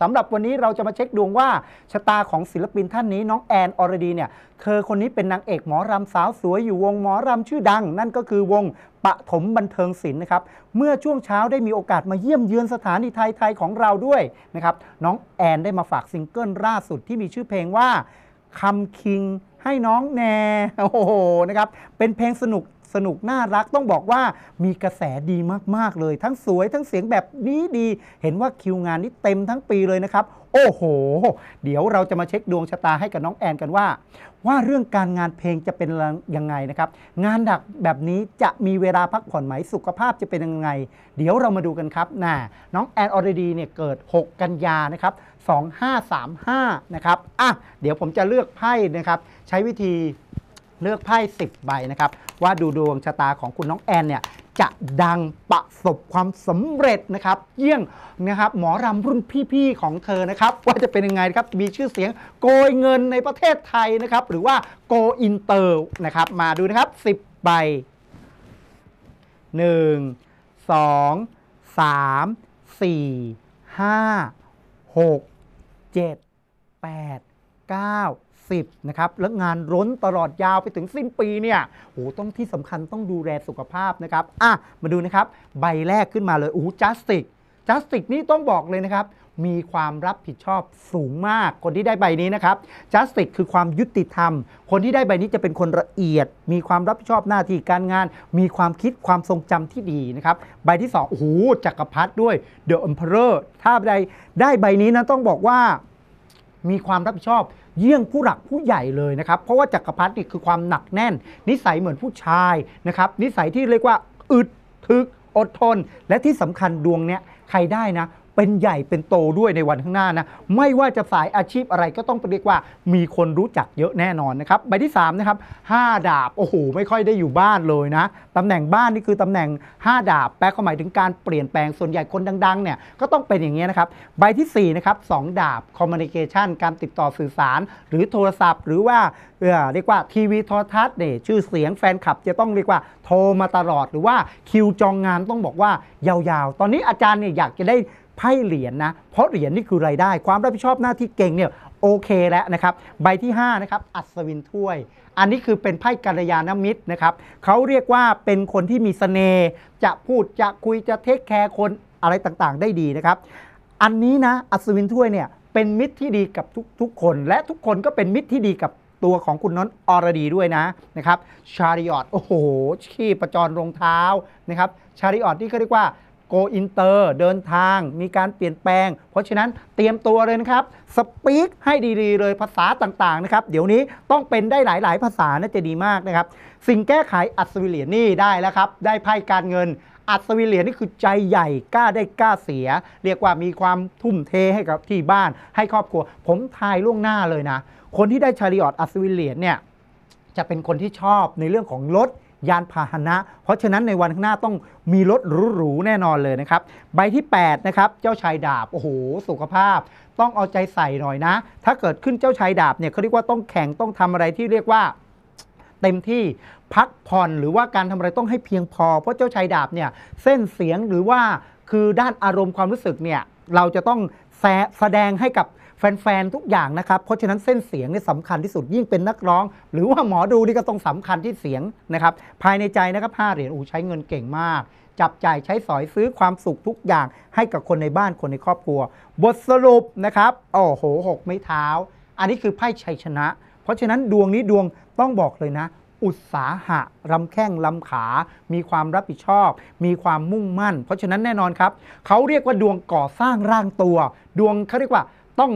สำหรับวันนี้เราจะมาเช็คดวงว่าชะตาของศิลปินท่านนี้ น้องแอนออรดีเนี่ยเธอคนนี้เป็นนางเอกหมอรำสาวสวย อยู่วงหมอรำชื่อดัง นั่นก็คือวงปะถมบันเทิงศิลป์นะครับเมื่อช่วงเช้าได้มีโอกาสมาเยี่ยมเยือนสถานีไทยไทยของเราด้วยนะครับน้องแอนได้มาฝากซิงเกิลล่าสุดที่มีชื่อเพลงว่าคำคิงให้น้องแนโอ้โหนะครับเป็นเพลงสนุกสนุกน่ารักต้องบอกว่ามีกระแสดีมากๆ เลย ทั้งสวยทั้งเสียงแบบนี้ดี เห็นว่าคิวงานนี้เต็มทั้งปีเลยนะครับโอ้โหเดี๋ยวเราจะมาเช็คดวงชะตาให้กับน้องแอน กันว่า ว่าเรื่องการงานเพลงจะเป็นยังไงนะครับ งานดักแบบนี้จะมีเวลาพักผ่อนไหมสุขภาพจะเป็นยังไง เดี๋ยวเรามาดูกันครับน่าน้องแอนออรดีเนี่ยเกิด 6 กันยานะครับ 2535 นะครับอ่ะเดี๋ยวผมจะเลือกไพ่นะครับใช้วิธีเลือกไพ่10ใบนะครับ ว่าดูดวงชะตาของคุณน้องแอนเนี่ย จะดังประสบความสำเร็จนะครับ เยี่ยงนะครับ หมอรำรุ่นพี่ๆของเธอนะครับ ว่าจะเป็นยังไงครับ มีชื่อเสียงโกยเงินในประเทศไทยนะครับ หรือว่าโกอินเตอร์นะครับ มาดูนะครับ 10 ใบ 1 2 3 4 5 6 7 8 9 60นะครับแล้วงานร้นตลอดยาวไปถึงสิ้นปีเนี่ยโหต้องที่สำคัญต้องดูแลสุขภาพนะครับอ่ะมาดูนะครับใบแรกขึ้นมาเลยโอ้จัสติกจัสติกนี่ต้องบอกเลยนะครับ มีความรับผิดชอบสูงมาก คนที่ได้ใบนี้นะครับจัสติกคือความยุติธรรม คนที่ได้ใบนี้จะเป็นคนละเอียด มีความรับผิดชอบหน้าที่การงาน มีความคิดความทรงจำที่ดีนะครับใบที่2โอ้โหจักรพรรดิด้วยเดอะอัมเพเรอร์ถ้าใดได้ใบนี้นะต้องบอกว่ามีความรับผิดชอบเยี่ยงผู้หลักผู้ใหญ่เลยนะครับ เพราะว่าจักรพรรดินี่คือความหนักแน่น นิสัยเหมือนผู้ชายนะครับ นิสัยที่เรียกว่าอึดทึก อดทน และที่สำคัญดวงเนี้ยใครได้นะเป็นใหญ่เป็นโตด้วยในวันข้างหน้านะไม่ว่าจะสายอาชีพอะไรก็ต้องเรียกว่ามีคนรู้จักเยอะแน่นอนนะครับใบที่3นะครับ5ดาบโอ้โหไม่ค่อยได้อยู่บ้านเลยนะตำแหน่งบ้านนี่คือตำแหน่ง 5 ดาบแปลความหมาย ถึงการเปลี่ยนแปลงส่วนใหญ่คนดังๆเนี่ยก็ต้องเป็นอย่างนี้นะครับใบที่4นะครับสดาบคอมมิวนิเคชัน การติดต่อสื่อสารหรือโทรศัพท์ หรือว่าเเรียกว่าทีวีโทรทัศน์เนี่ยชื่อเสียงแฟนคลับจะต้องเรียกว่าโทรมาตลอด หรือว่าคิวจองงานต้องบอกว่ายาวๆ ตอนนี้อาจารย์เนี่ยอยากจะได้ไพ่เหรียญนนะเพราะเหรียญนี่คือรายได้ ความรับผิดชอบหน้าที่เก่งเนี่ยโอเคแล้วนะครับใบที่5นะครับอัศวินถ้วย อันนี้คือเป็นไพ่กัลยาณมิตรนะครับเขาเรียกว่าเป็นคนที่มีสเสน่ห์จะพูดจะคุยจะเทคแคร์คนอะไรต่างๆ ได้ดีนะครับอันนี้นะอัศวินถ้วยเนี่ยเป็นมิตรที่ดีกับทุกๆคน และทุกคนก็เป็นมิตรที่ดีกับตัวของคุณน้นอรดีด้วยนะนะครับชาริออตโอ้โหชีพประจรรองเท้านะครับชาริออตที่เขาเรียกว่าโกอินเตอร์เดินทางมีการเปลี่ยนแปลง เพราะฉะนั้นเตรียมตัวเลยนะครับสปีกให้ดี ๆ เลย ภาษาต่าง ๆ นะครับ เดี๋ยวนี้ต้องเป็นได้หลายๆ ภาษา น่าจะดีมากนะครับ สิ่งแก้ไขอัศวิเหรียญนี่ได้แล้วครับ ได้ไพ่การเงิน อัศวิเหรียญนี่คือใจใหญ่กล้าได้กล้าเสีย เรียกว่ามีความทุ่มเทให้กับที่บ้านให้ครอบครัว ผมทายล่วงหน้าเลยนะคนที่ได้ชาริออตอัศวิเหรียญเนี่ยจะเป็นคนที่ชอบในเรื่องของรถยานพาหนะ เพราะฉะนั้นในวันข้างหน้าต้องมีรถหรูๆแน่นอนเลยนะครับ ใบที่ 8 นะครับ เจ้าชายดาบ โอ้โห สุขภาพ ต้องเอาใจใส่หน่อยนะ ถ้าเกิดขึ้นเจ้าชายดาบเนี่ยเขาเรียกว่าต้องแข่งต้องทำอะไรที่เรียกว่าเต็มที่พักผ่อนหรือว่าการทำอะไรต้องให้เพียงพอ เพราะเจ้าชายดาบเนี่ย เส้นเสียงหรือว่าคือด้านอารมณ์ความรู้สึกเนี่ยเราจะต้องแสดงให้กับแฟน ๆ ทุกอย่างนะครับ เพราะฉะนั้นเส้นเสียงนี่สำคัญที่สุดยิ่งเป็นนักร้อง หรือว่าหมอดูนี่ก็ต้องสำคัญที่เสียงนะครับ ภายในใจ นะครับห้าเหรียญอูใช้เงินเก่งมาก จับใจ่ายใช้สอยซื้อความสุขทุกอย่างให้กับคนในบ้านคนในครอบครัว บทสรุปนะครับโอ้โหหกไม่เท้า อันนี้คือไพ่ชัยชนะ เพราะฉะนั้นดวงนี้ดวงต้องบอกเลยนะ อุตสาหะรำแข้งลำขา มีความรับผิดชอบ มีความมุ่งมั่น เพราะฉะนั้นแน่นอนครับเขาเรียกว่าดวงก่อสร้างร่างตัว ดวงเขาเรียกว่าต้อง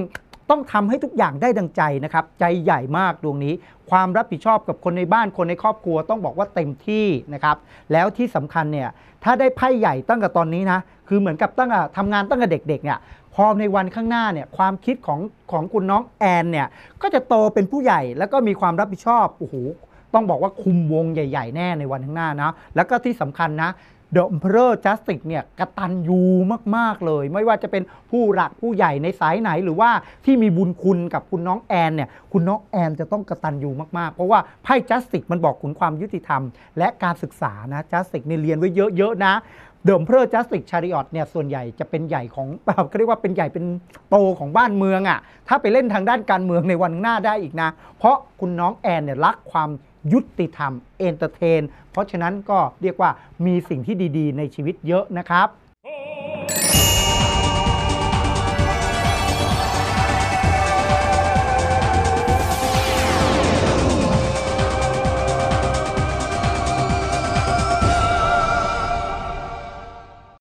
ต้องทำให้ทุกอย่างได้ดังใจนะครับ ใจใหญ่มากดวงนี้ ความรับผิดชอบกับคนในบ้านคนในครอบครัว ต้องบอกว่าเต็มที่นะครับ แล้วที่สำคัญเนี่ย ถ้าได้ไพ่ใหญ่ตั้งแต่ตอนนี้นะคือเหมือนกับตั้งแต่ทำงานตั้งแต่เด็กๆเนี่ยพอในวันข้างหน้าเนี่ยความคิดของของคุณน้องแอนเนี่ย ก็จะโตเป็นผู้ใหญ่ แล้วก็มีความรับผิดชอบโอ้โหต้องบอกว่าคุมวงใหญ่ ๆแน่ในวันข้างหน้านะ แล้วก็ที่สำคัญนะเดอะเพลอจัสติกเนี่ยกระตันยูมาก ๆ เลย ไม่ว่าจะเป็นผู้หลักผู้ใหญ่ในสายไหนหรือว่าที่มีบุญคุณกับคุณน้องแอนเนี่ย คุณน้องแอนจะต้องกระตันยูมาก ๆ เพราะว่าไพ่จัสติกมันบอกคุณความยุติธรรม และการศึกษานะ จัสติกเนี่ยเรียนไว้เยอะ ๆ นะ เดิมเพอจัสติกชาริออตเนี่ยส่วนใหญ่จะเป็นใหญ่ของเขาเรียกว่าเป็นใหญ่เป็นโตของบ้านเมืองอะ่ะถ้าไปเล่นทางด้านการเมืองในวันหน้าได้อีกนะ เพราะคุณน้องแอนเนี่ยรักความยุติธรรมเอนเตอร์เทนเพราะฉะนั้นก็เรียกว่ามีสิ่งที่ดี ๆ ในชีวิตเยอะนะครับ